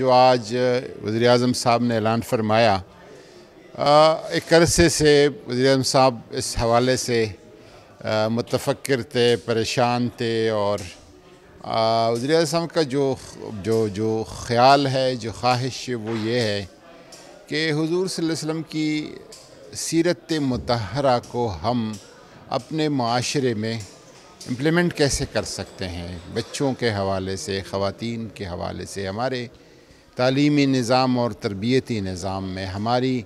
जो आज वज़ी अजम साहब ने ऐलान फरमाया एक अरसे से वज़ी अजम साहब इस हवाले से मुतफ़र थे परेशान थे और वज़ी अजम साहब का जो जो जो ख़्याल है जो ख्वाहिश है वो ये है कि हजूर वसम की सीरत मतहरा को हम अपने माशरे में इम्प्लीमेंट कैसे कर सकते हैं बच्चों के हवाले से ख़वान के हवाले से हमारे तलीमी निज़ाम और तरबियती निज़ाम में हमारी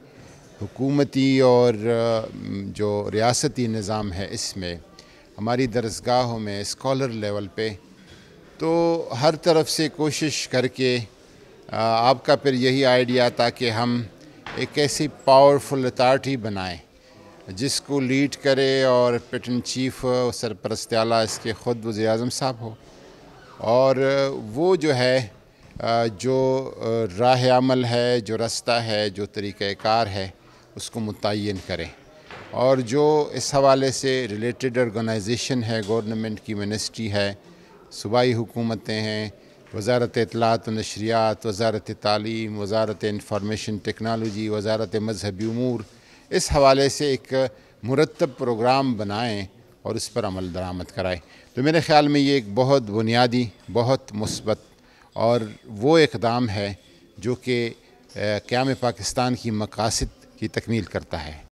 हुकूमती और जो रियासती निज़ाम है इसमें हमारी दरसगाहों में इस्कॉलर लेवल पे तो हर तरफ से कोशिश करके आपका फिर यही आइडिया था कि हम एक ऐसी पावरफुल अथार्टी बनाएं जिसको लीड करे और पिटन चीफ सरपरस्त आला इसके ख़ुद वज़ी अजम साहब हो और वो जो है जो राह अमल है जो रास्ता है जो तरीक़ार है उसको मुतन करें और जो इस हवाले से रिलेटेड ऑर्गेनाइजेशन है गवर्नमेंट की मिनिस्ट्री है सूबाई हुकूमतें हैं वजारत अतलात नशरियात वजारत तालीम वजारत इंफॉर्मेशन टेक्नोलॉजी वजारत मजहबी अमूर इस हवाले से एक मुरतब प्रोग्राम बनाएँ और उस पर अमल दरामद कराएँ तो मेरे ख़्याल में ये एक बहुत बुनियादी बहुत मुस्बत और वो इकदाम है जो कि क़्याम पाकिस्तान की मकासद की तकमील करता है